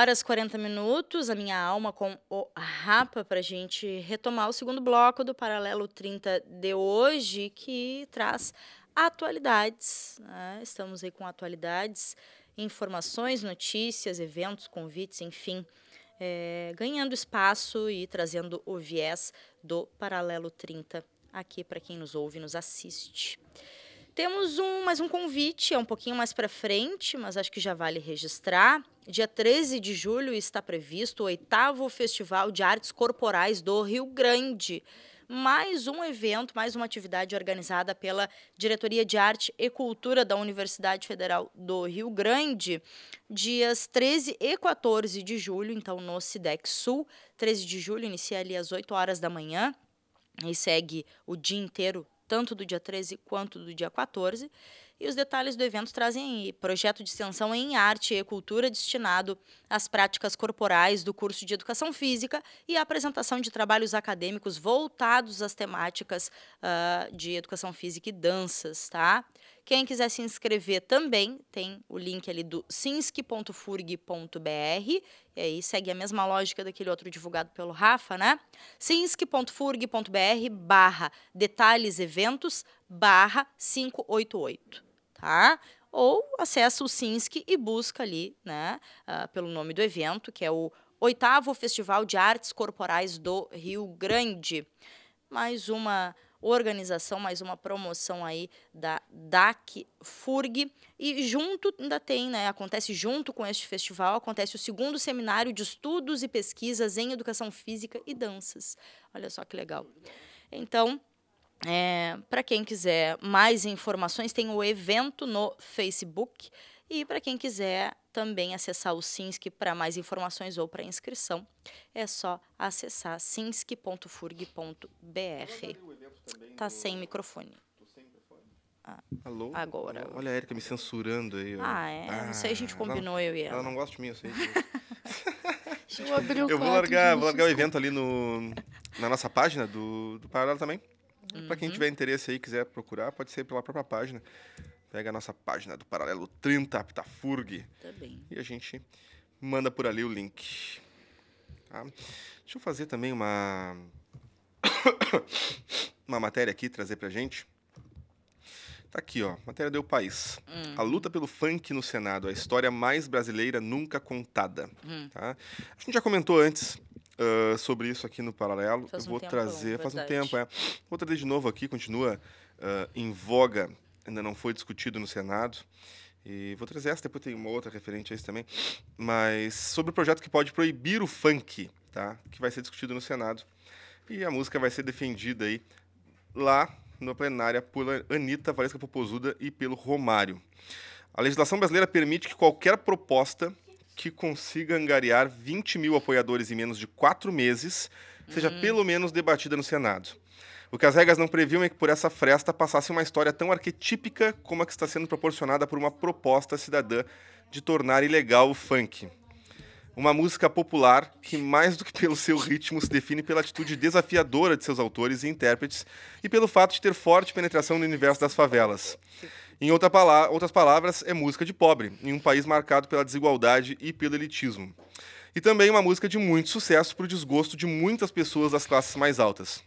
horas 40 minutos, a minha alma com o Rapa, para a gente retomar o segundo bloco do Paralelo 30 de hoje, que traz atualidades. Né? Estamos aí com atualidades, informações, notícias, eventos, convites, enfim, é, ganhando espaço e trazendo o viés do Paralelo 30 aqui para quem nos ouve e nos assiste. Temos um, mais um convite, é um pouquinho mais para frente, mas acho que já vale registrar. Dia 13 de julho está previsto o oitavo Festival de Artes Corporais do Rio Grande. Mais um evento, mais uma atividade organizada pela Diretoria de Arte e Cultura da Universidade Federal do Rio Grande, dias 13 e 14 de julho, então no SIDEC Sul. 13 de julho inicia ali às 8 horas da manhã e segue o dia inteiro tanto do dia 13 quanto do dia 14. E os detalhes do evento trazem projeto de extensão em arte e cultura destinado às práticas corporais do curso de educação física e a apresentação de trabalhos acadêmicos voltados às temáticas uh, de educação física e danças, tá? Quem quiser se inscrever também, tem o link ali do sinsc.furg.br E aí segue a mesma lógica daquele outro divulgado pelo Rafa, né? sinsk.furg.br barra detalhes eventos barra 588 tá? Ou acessa o SINSC e busca ali, né, uh, pelo nome do evento, que é o oitavo Festival de Artes Corporais do Rio Grande. Mais uma organização, mais uma promoção aí da DAC FURG. E junto ainda tem, né? Acontece junto com este festival, acontece o segundo seminário de estudos e pesquisas em educação física e danças. Olha só que legal. Então, é, para quem quiser mais informações, tem o evento no Facebook. E para quem quiser também acessar o SINSC para mais informações ou para inscrição, é só acessar sinsk.furg.br. Tá do... sem microfone. Ah, Alô? Agora. Olha a Erika me censurando aí. Ó. Ah, é? Ah, não sei, a gente ah, combinou ela, eu e ela. Ela não gosta de mim, eu sei. eu vou, eu vou largar, vou largar o evento ali no, na nossa página do, do Paralelo também. Uhum. Para quem tiver interesse aí, quiser procurar, pode ser pela própria página. Pega a nossa página do Paralelo 30 Aptafurg. Tá bem. E a gente manda por ali o link. Tá? Deixa eu fazer também uma. uma matéria aqui, trazer pra gente. Tá aqui, ó. Matéria do País. Hum. A luta pelo funk no Senado, a história mais brasileira nunca contada. Hum. Tá? A gente já comentou antes uh, sobre isso aqui no Paralelo. Faz eu vou trazer. faz um tempo, é. Vou trazer de novo aqui, continua uh, em voga, ainda não foi discutido no Senado. E vou trazer essa, depois tem uma outra referente a isso também. Mas sobre o projeto que pode proibir o funk, tá? Que vai ser discutido no Senado. E a música vai ser defendida aí lá na plenária pela Anitta Valesca Popozuda e pelo Romário. A legislação brasileira permite que qualquer proposta que consiga angariar 20 mil apoiadores em menos de quatro meses seja uhum. pelo menos debatida no Senado. O que as regras não previam é que por essa fresta passasse uma história tão arquetípica como a que está sendo proporcionada por uma proposta cidadã de tornar ilegal o funk. Uma música popular que, mais do que pelo seu ritmo, se define pela atitude desafiadora de seus autores e intérpretes e pelo fato de ter forte penetração no universo das favelas. Em outra pala outras palavras, é música de pobre, em um país marcado pela desigualdade e pelo elitismo. E também uma música de muito sucesso para o desgosto de muitas pessoas das classes mais altas.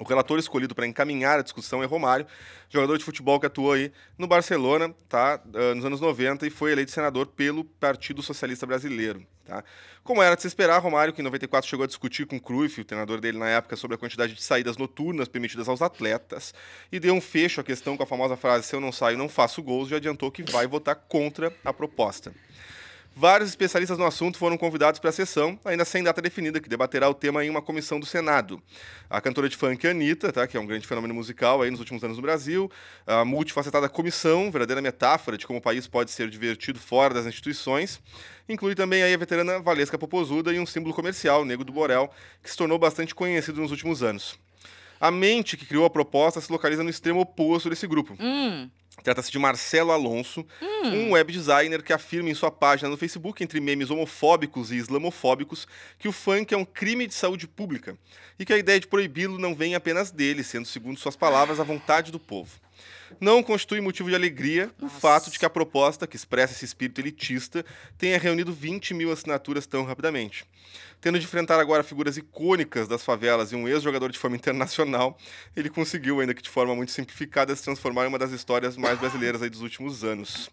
O relator escolhido para encaminhar a discussão é Romário, jogador de futebol que atuou aí no Barcelona, tá? Ah, nos anos 90 e foi eleito senador pelo Partido Socialista Brasileiro, tá? Como era de se esperar, Romário, que em 94 chegou a discutir com Cruyff, o treinador dele na época, sobre a quantidade de saídas noturnas permitidas aos atletas e deu um fecho à questão com a famosa frase: se eu não saio, não faço gols, já adiantou que vai votar contra a proposta. Vários especialistas no assunto foram convidados para a sessão, ainda sem data definida, que debaterá o tema em uma comissão do Senado. A cantora de funk Anitta, tá, que é um grande fenômeno musical aí nos últimos anos no Brasil, a multifacetada comissão, verdadeira metáfora de como o país pode ser divertido fora das instituições, inclui também aí a veterana Valesca Popozuda e um símbolo comercial, o Nego do Borel, que se tornou bastante conhecido nos últimos anos. A mente que criou a proposta se localiza no extremo oposto desse grupo. Hum. Trata-se de Marcelo Alonso, hum. um web designer que afirma em sua página no Facebook, entre memes homofóbicos e islamofóbicos, que o funk é um crime de saúde pública e que a ideia de proibi-lo não vem apenas dele, sendo, segundo suas palavras, a vontade do povo. Não constitui motivo de alegria Nossa. o fato de que a proposta, que expressa esse espírito elitista, tenha reunido 20 mil assinaturas tão rapidamente. Tendo de enfrentar agora figuras icônicas das favelas e um ex-jogador de fama internacional, ele conseguiu, ainda que de forma muito simplificada, se transformar em uma das histórias mais brasileiras dos últimos anos.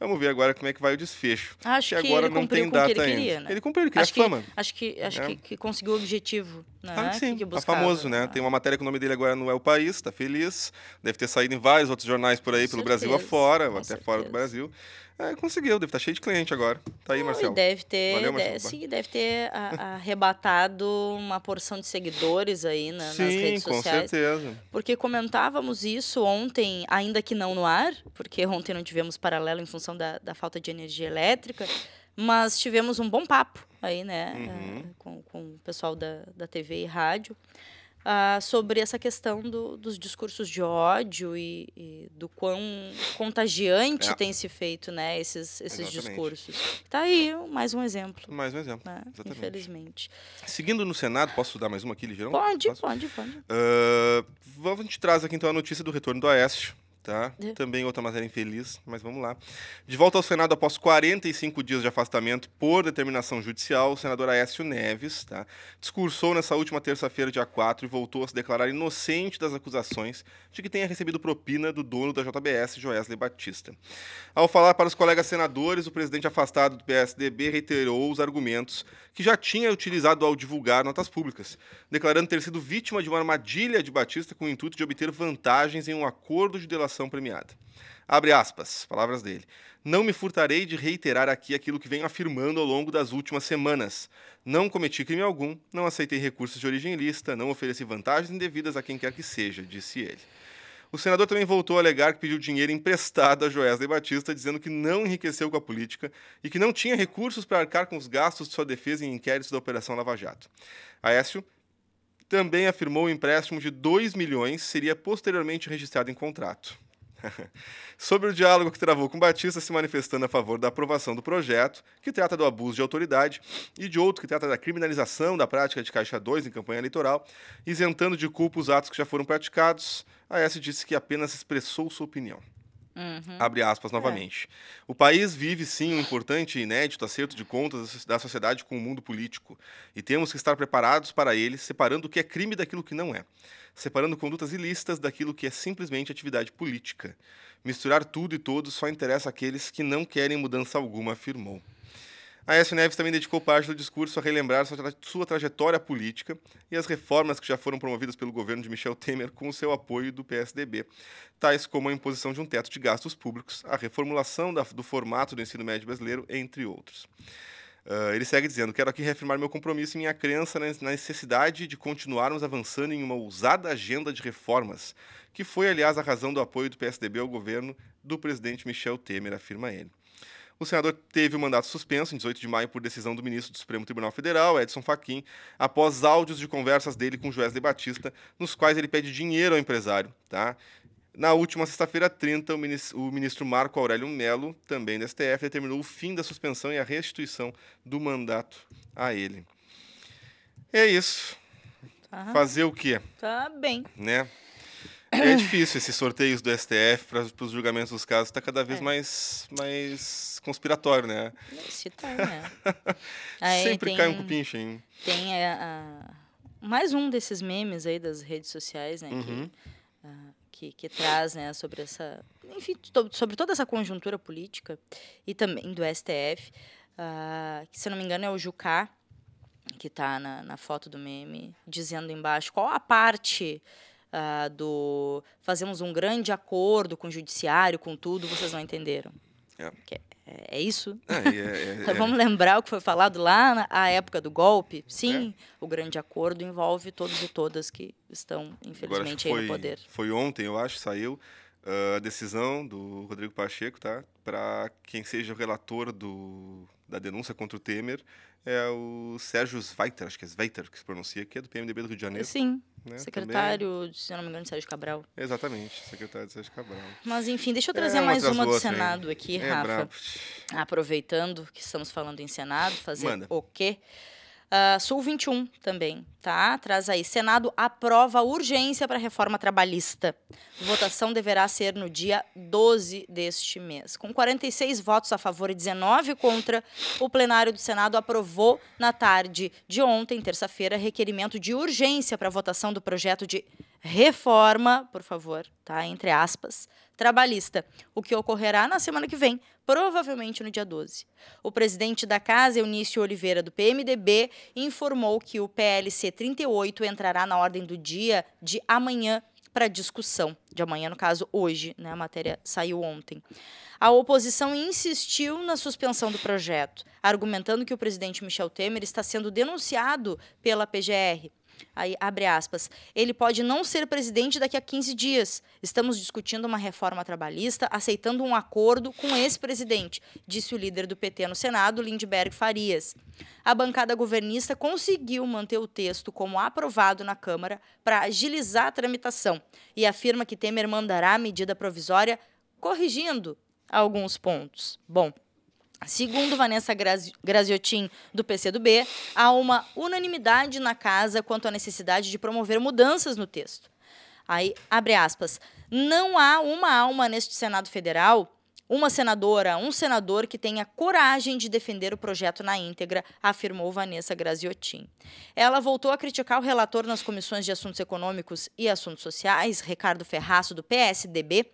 Vamos ver agora como é que vai o desfecho. Acho que, que agora não tem data que ele queria, ainda. Né? Ele cumpriu, ele queria acho que, fama. Acho que, acho é. que, que, conseguiu o objetivo. Né? que ah, sim, que buscava, tá famoso, né? né? Tem uma matéria que o nome dele agora não é o país, tá feliz. Deve ter saído em vários outros outros jornais por aí, pelo Brasil afora, Com até certeza. fora do Brasil. É, conseguiu, deve estar tá cheio de cliente agora. Tá aí, Marcelo. Deve ter, Valeu, Marcelo. Deve, sim, deve ter arrebatado uma porção de seguidores aí né, sim, nas redes sociais. com certeza. Porque comentávamos isso ontem, ainda que não no ar, porque ontem não tivemos paralelo em função da, da falta de energia elétrica, mas tivemos um bom papo aí, né, uhum. Eh, com, com o pessoal da, da TV e rádio uh, sobre essa questão do, dos discursos de ódio e, e do quão contagiante é. tem se feito, né, esses, esses Exatamente. discursos. Tá aí mais um exemplo. Mais um exemplo. Né? Infelizmente. Seguindo no Senado, posso dar mais uma aqui, ligeirão? Pode, posso? pode, pode. Uh, a gente traz aqui então a notícia do retorno do Aécio tá? É. Também outra matéria infeliz, mas vamos lá. De volta ao Senado após 45 dias de afastamento por determinação judicial, o senador Aécio Neves, tá? Discursou nessa última terça-feira, dia 4, e voltou a se declarar inocente das acusações de que tenha recebido propina do dono da JBS, Joesley Batista. Ao falar para os colegas senadores, o presidente afastado do PSDB reiterou os argumentos que já tinha utilizado ao divulgar notas públicas, declarando ter sido vítima de uma armadilha de Batista com o intuito de obter vantagens em um acordo de delação delação premiada. Abre aspas, palavras dele. Não me furtarei de reiterar aqui aquilo que venho afirmando ao longo das últimas semanas. Não cometi crime algum, não aceitei recursos de origem lista, não ofereci vantagens indevidas a quem quer que seja, disse ele. O senador também voltou a alegar que pediu dinheiro emprestado a Joesley Batista, dizendo que não enriqueceu com a política e que não tinha recursos para arcar com os gastos de sua defesa em inquéritos da Operação Lava Jato. Aécio também afirmou um empréstimo de 2 milhões seria posteriormente registrado em contrato. Sobre o diálogo que travou com Batista se manifestando a favor da aprovação do projeto, que trata do abuso de autoridade, e de outro que trata da criminalização da prática de Caixa 2 em campanha eleitoral, isentando de culpa os atos que já foram praticados, a S disse que apenas expressou sua opinião. Uhum. Abre aspas é. novamente. É. O país vive, sim, um importante e inédito acerto de contas da sociedade com o mundo político. E temos que estar preparados para ele, separando o que é crime daquilo que não é. Separando condutas ilícitas daquilo que é simplesmente atividade política. Misturar tudo e todos só interessa àqueles que não querem mudança alguma, afirmou. Aécio Neves também dedicou parte do discurso a relembrar sua, trajetória política e as reformas que já foram promovidas pelo governo de Michel Temer com o seu apoio do PSDB, tais como a imposição de um teto de gastos públicos, a reformulação da, do formato do ensino médio brasileiro, entre outros. Uh, ele segue dizendo: Quero aqui reafirmar meu compromisso e minha crença na necessidade de continuarmos avançando em uma ousada agenda de reformas, que foi, aliás, a razão do apoio do PSDB ao governo do presidente Michel Temer, afirma ele. O senador teve o mandato suspenso em 18 de maio por decisão do ministro do Supremo Tribunal Federal, Edson Fachin, após áudios de conversas dele com de Batista, nos quais ele pede dinheiro ao empresário, tá? Na última sexta-feira, 30, o ministro Marco Aurélio Melo, também do STF, determinou o fim da suspensão e a restituição do mandato a ele. É isso. Tá. Fazer o quê? Tá bem. Né? É difícil esses sorteios do STF para os julgamentos dos casos, está cada vez é. mais, mais conspiratório, né? Se torna. Sempre tem, cai um cupinche, hein? Tem a, a, mais um desses memes aí das redes sociais, né? Uhum. Que, ah, a, que, que, traz né, sobre essa. Enfim, sobre toda essa conjuntura política e também do STF, ah, que, se eu não me engano, é o Jucá, que está na, na foto do meme, dizendo embaixo qual a parte ah, do fazemos um grande acordo com o judiciário, com tudo, vocês não entenderam. É, é, é isso? É, é, é, vamos lembrar o que foi falado lá na época do golpe? É. Sim, o grande acordo envolve todos e todas que estão, infelizmente, Agora, foi, aí no poder. Foi ontem, eu acho, saiu ah, a decisão do Rodrigo Pacheco, tá? Para quem seja o relator do, da denúncia contra o Temer, é o Sérgio Zweiter, acho que é Zweiter que se pronuncia, que é do PMDB do Rio de Janeiro. Sim. Né? Secretário, Também... se não me engano, de Sérgio Cabral. Exatamente, secretário de Sérgio Cabral. Mas, enfim, deixa eu é, trazer é, mais uma do assim. Senado aqui, é, Rafa. Bravo. Aproveitando que estamos falando em Senado, fazer Manda. o quê? Uh, Sul 21 também, tá? Traz aí. Senado aprova urgência para reforma trabalhista. Votação deverá ser no dia 12 deste mês. Com 46 votos a favor e 19 contra, o plenário do Senado aprovou na tarde de ontem, terça-feira, requerimento de urgência para votação do projeto de reforma, por favor, tá? Entre aspas, trabalhista, o que ocorrerá na semana que vem, provavelmente no dia 12. O presidente da casa, Eunício Oliveira, do PMDB, informou que o PLC 38 entrará na ordem do dia de amanhã para discussão. De amanhã, no caso, hoje, né? A matéria saiu ontem. A oposição insistiu na suspensão do projeto, argumentando que o presidente Michel Temer está sendo denunciado pela PGR. Aí, abre aspas. Ele pode não ser presidente daqui a 15 dias. Estamos discutindo uma reforma trabalhista, aceitando um acordo com esse presidente, disse o líder do PT no Senado, Lindbergh Farias. A bancada governista conseguiu manter o texto como aprovado na Câmara para agilizar a tramitação e afirma que Temer mandará a medida provisória corrigindo alguns pontos. Bom, Segundo Vanessa Graziotin, do PCdoB, há uma unanimidade na casa quanto à necessidade de promover mudanças no texto. Aí, abre aspas, não há uma alma neste Senado Federal, uma senadora, um senador que tenha coragem de defender o projeto na íntegra, afirmou Vanessa Graziotin. Ela voltou a criticar o relator nas comissões de assuntos econômicos e assuntos sociais, Ricardo Ferraço, do PSDB,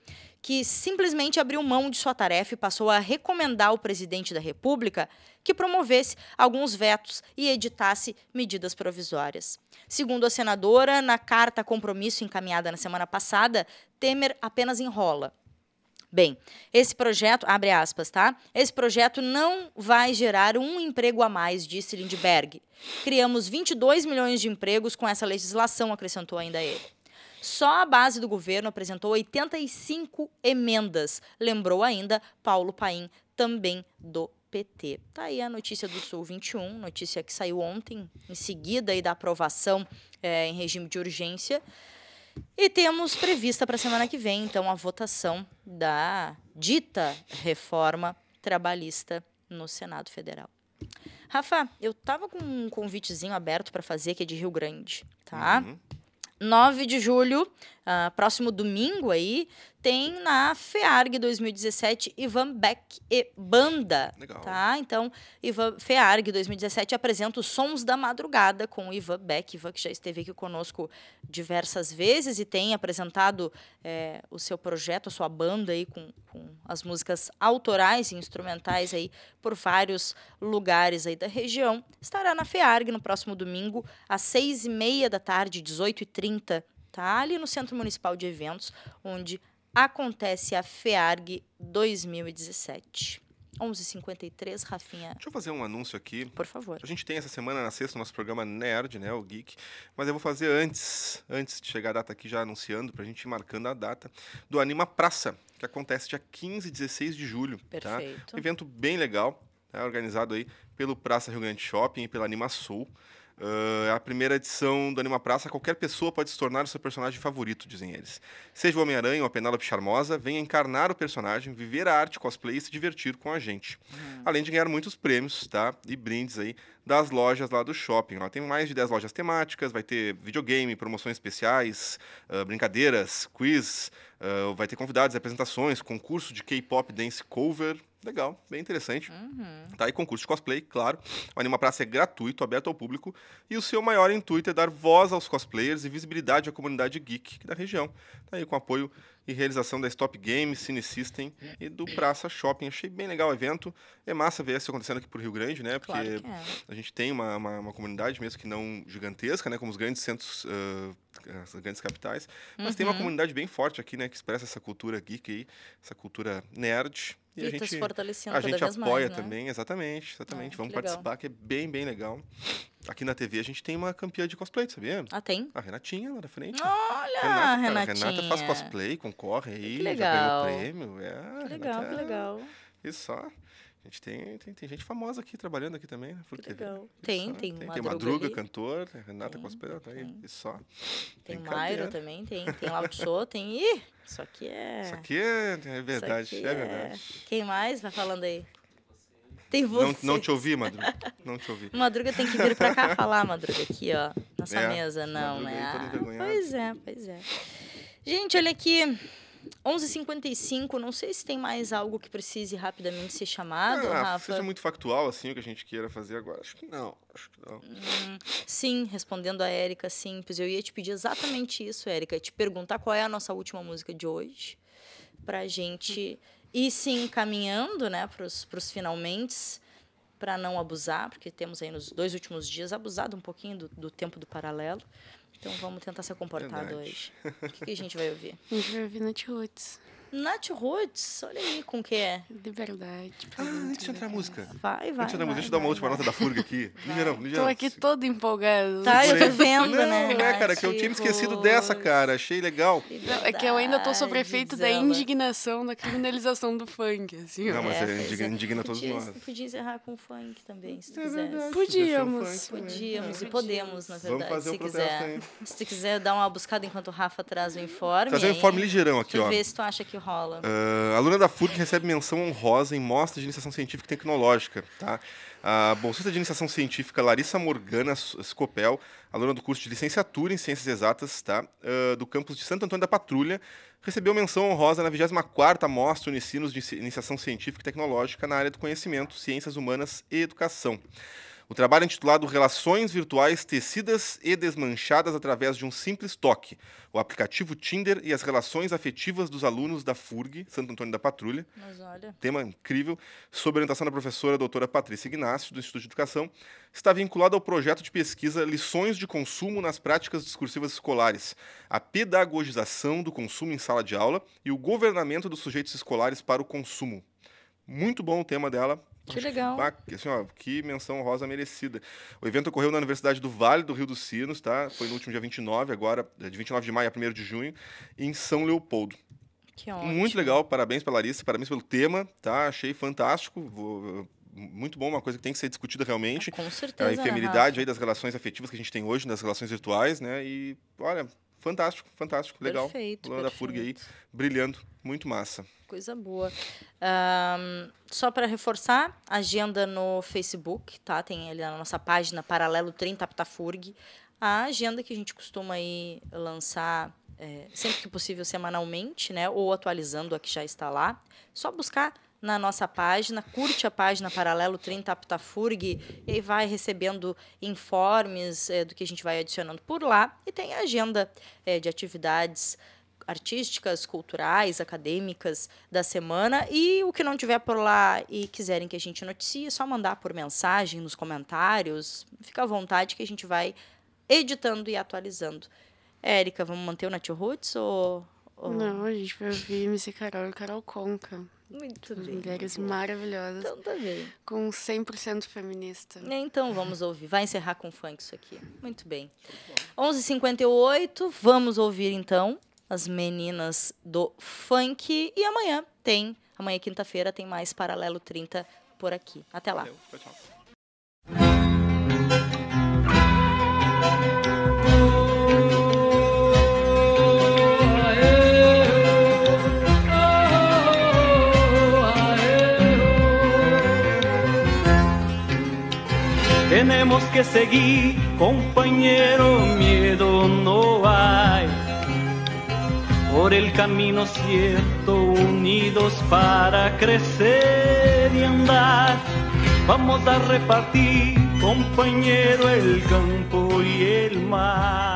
que simplesmente abriu mão de sua tarefa e passou a recomendar ao presidente da República que promovesse alguns vetos e editasse medidas provisórias. Segundo a senadora, na carta compromisso encaminhada na semana passada, Temer apenas enrola. Bem, esse projeto, abre aspas, tá? Esse projeto não vai gerar um emprego a mais, disse Lindbergh. Criamos 22 milhões de empregos com essa legislação, acrescentou ainda ele. Só a base do governo apresentou 85 emendas, lembrou ainda Paulo Paim, também do PT. Tá aí a notícia do Sul 21, notícia que saiu ontem, em seguida aí da aprovação é, em regime de urgência. E temos prevista para a semana que vem, então, a votação da dita reforma trabalhista no Senado Federal. Rafa, eu tava com um convitezinho aberto para fazer que é de Rio Grande, tá? Uhum. 9 de julho uh, próximo domingo aí, tem na FEARG 2017 Ivan Beck e Banda. Legal. Tá? Então, Ivan, FEARG 2017 apresenta os Sons da Madrugada com o Ivan Beck. Ivan que já esteve aqui conosco diversas vezes e tem apresentado é, o seu projeto, a sua banda aí com, com as músicas autorais e instrumentais aí por vários lugares aí da região. Estará na FEARG no próximo domingo às seis e meia da tarde, 18h30 está ali no Centro Municipal de Eventos, onde acontece a FEARG 2017. 11h53, Rafinha. Deixa eu fazer um anúncio aqui. Por favor. A gente tem essa semana, na sexta, o nosso programa Nerd, né, o Geek. Mas eu vou fazer antes, antes de chegar a data aqui, já anunciando, para a gente ir marcando a data, do Anima Praça, que acontece dia 15 e 16 de julho. Tá? Perfeito. Tá? Um evento bem legal, tá? organizado aí pelo Praça Rio Grande Shopping e pela Anima Sul. Uh, é a primeira edição do Anima Praça, qualquer pessoa pode se tornar o seu personagem favorito, dizem eles. Seja o Homem-Aranha ou a Penélope Charmosa, venha encarnar o personagem, viver a arte cosplay e se divertir com a gente. Uhum. Além de ganhar muitos prêmios, tá? E brindes aí das lojas lá do shopping. Ó. Tem mais de 10 lojas temáticas, vai ter videogame, promoções especiais, uh, brincadeiras, quiz, uh, vai ter convidados, apresentações, concurso de K-pop dance cover, Legal, bem interessante. Uhum. Tá aí concurso de cosplay, claro. O Anima Praça é gratuito, aberto ao público. E o seu maior intuito é dar voz aos cosplayers e visibilidade à comunidade geek da região. Tá aí com apoio e realização da Stop Games, Cine System e do Praça Shopping. Achei bem legal o evento. É massa ver isso acontecendo aqui pro Rio Grande, né? Porque claro é. a gente tem uma, uma, uma, comunidade mesmo que não gigantesca, né? Como os grandes centros, uh, as grandes capitais. Mas uhum. tem uma uhum. comunidade bem forte aqui, né? Que expressa essa cultura geek aí, essa cultura nerd. E, a gente, se fortalecendo a gente apoia mais, né? também, exatamente, exatamente. Ah, Vamos que participar, que é bem, bem legal. Aqui na TV a gente tem uma campeã de cosplay, sabia? Ah, tem? A Renatinha lá da frente. Olha, Renata, Renatinha. Renata faz cosplay, concorre aí, que legal. já ganhou prêmio. É, que legal, Renata, que legal. Isso é. só gente tem, tem, tem gente famosa aqui trabalhando aqui também, né? que legal. Tem, tem, tem, tem Madruga, ali. cantor, Renata Cospedal, tá aí, e só. Tem Mairo também, tem, tem Lautso, tem. Ih, isso aqui é. Isso aqui é, é verdade, aqui é... é... verdade. Quem mais vai falando aí? Tem você. Não, não te ouvi, Madruga. Não te ouvi. Madruga tem que vir pra cá falar, Madruga, aqui, ó. nossa é, mesa, não, né? Ah, pois é, pois é. Gente, olha aqui. 11h55, não sei se tem mais algo que precise rapidamente ser chamado, ah, Rafa. Seja é muito factual, assim, o que a gente queira fazer agora. Acho que não, acho que não. Hum, sim, respondendo a Érica, simples. Eu ia te pedir exatamente isso, Érica. Te perguntar qual é a nossa última música de hoje, pra gente ir se encaminhando, né, pros, pros finalmente para não abusar, porque temos aí nos dois últimos dias abusado um pouquinho do, do tempo do paralelo. Então vamos tentar ser comportado Verdade. hoje. O que, que, a gente vai ouvir? A gente vai ouvir Nut Roots. Roots, olha aí com que é. verdade. Ah, antes de entrar a né? música. Vai, vai. Antes de entrar a música, deixa eu dar uma última nota da furga aqui. Ligeirão, ligeirão. Tô aqui todo empolgado. Tá, eu tô vendo, não, né? Não, é, cara, que eu tinha me esquecido dessa, cara. Achei legal. é que eu ainda tô sobre efeito da indignação, da criminalização do funk, assim. Não, mas é, é indigna, é. indigna podia, todos nós. Podia encerrar com funk também, se tu é quisesse. Podíamos. Né? Podíamos e podemos, na verdade, Vamos fazer se quiser. Se tu quiser dar uma buscada enquanto o Rafa traz o informe. Trazer o informe ligeirão aqui, ó. ver se tu acha que que rola. Uh, ah, aluna da FURG recebe menção honrosa em mostra de iniciação científica e tecnológica, tá? A bolsista de iniciação científica Larissa Morgana Scopel, aluna do curso de licenciatura em Ciências Exatas, tá? Uh, do campus de Santo Antônio da Patrulha, recebeu menção honrosa na 24ª Mostra Unicinos de Iniciação Científica e Tecnológica na área do conhecimento, ciências humanas e educação. O trabalho é intitulado Relações Virtuais Tecidas e Desmanchadas através de um simples toque. O aplicativo Tinder e as relações afetivas dos alunos da FURG, Santo Antônio da Patrulha. Mas olha. Tema incrível, sob orientação da professora doutora Patrícia Ignacio, do Instituto de Educação, está vinculado ao projeto de pesquisa Lições de Consumo nas Práticas Discursivas Escolares, a pedagogização do consumo em sala de aula e o governamento dos sujeitos escolares para o consumo. Muito bom o tema dela, que legal. assim, ó, que menção rosa merecida. O evento ocorreu na Universidade do Vale do Rio dos Sinos, tá? Foi no último dia 29, agora, é, de 29 de maio a 1 de junho, em São Leopoldo. Que ótimo. Muito legal, parabéns pela Larissa, parabéns pelo tema, tá? Achei fantástico. Vou, muito bom, uma coisa que tem que ser discutida realmente. Ah, com certeza. A efemeridade né, aí das relações afetivas que a gente tem hoje, das relações virtuais, né? E, olha, Fantástico, fantástico, legal. Perfeito. Lona da Furg aí, brilhando, muito massa. Coisa boa. Um, só para reforçar, agenda no Facebook, tá? Tem ali na nossa página Paralelo 30 Aptafurg. A agenda que a gente costuma aí lançar é, sempre que possível semanalmente, né? Ou atualizando a que já está lá. Só buscar na nossa página, curte a página Paralelo 30 Aptafurg e vai recebendo informes é, do que a gente vai adicionando por lá e tem a agenda é, de atividades artísticas, culturais, acadêmicas da semana. E o que não tiver por lá e quiserem que a gente noticie, é só mandar por mensagem nos comentários. Fica à vontade que a gente vai editando e atualizando. Érica, vamos manter o Nath Roots ou, ou... Não, a gente vai ouvir MC Carol e Carol Conca. Muito bem. Mulheres maravilhosas. Então tá bem. Com 100% feminista. É, então vamos ouvir. Vai encerrar com funk isso aqui. Muito bem. 11h58, vamos ouvir então as meninas do funk. E amanhã tem, amanhã quinta-feira, tem mais Paralelo 30 por aqui. Até lá. Valeu, tchau. que seguir, compañero, miedo no hay. Por el camino cierto, unidos para crecer y andar, vamos a repartir, compañero, el campo y el mar.